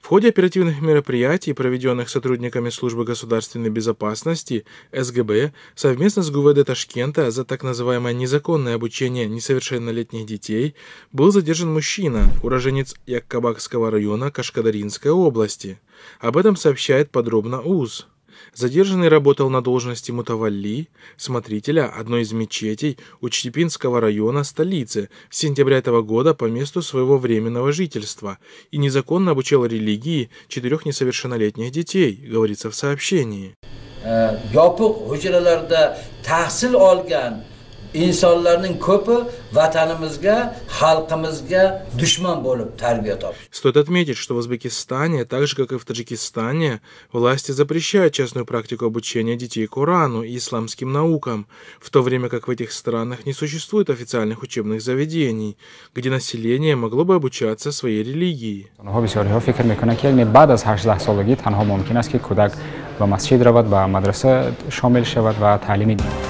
В ходе оперативных мероприятий, проведенных сотрудниками Службы государственной безопасности СГБ совместно с ГУВД Ташкента за так называемое незаконное обучение несовершеннолетних детей, был задержан мужчина, уроженец Яккабакского района Кашкадаринской области. Об этом сообщает подробно УЗ задержанный работал на должности мутавалли, смотрителя одной из мечетей Учтепинского района столицы с сентября этого года по месту своего временного жительства и незаконно обучал религии четырех несовершеннолетних детей, говорится в сообщении. Э, insonlarning ko'pi vatanimizga, xalqimizga dushman bo'lib tarbiya topdi. Стоит отметить, что в Узбекистане, так же как и в Таджикистане, власти запрещают частную практику обучения детей Корану и исламским наукам, в то время как в этих странах не существует официальных учебных заведений, где население могло бы обучаться своей религии. و مسجد رود و مدرسه شامل شود و تعلیمی دید.